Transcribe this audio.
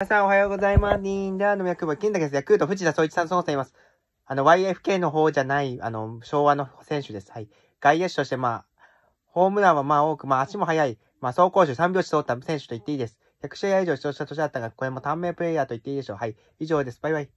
皆さんおはようございます。ニンダーの役場、金田です。ヤクルト、藤田総一さん、そうさんいます。あの、YFK の方じゃない、あの、昭和の選手です。はい。外野手として、まあ、ホームランはまあ多く、まあ足も速い、まあ走行手3拍子通った選手と言っていいです。100試合以上出場した年だったが、これも短命プレイヤーと言っていいでしょう。はい。以上です。バイバイ。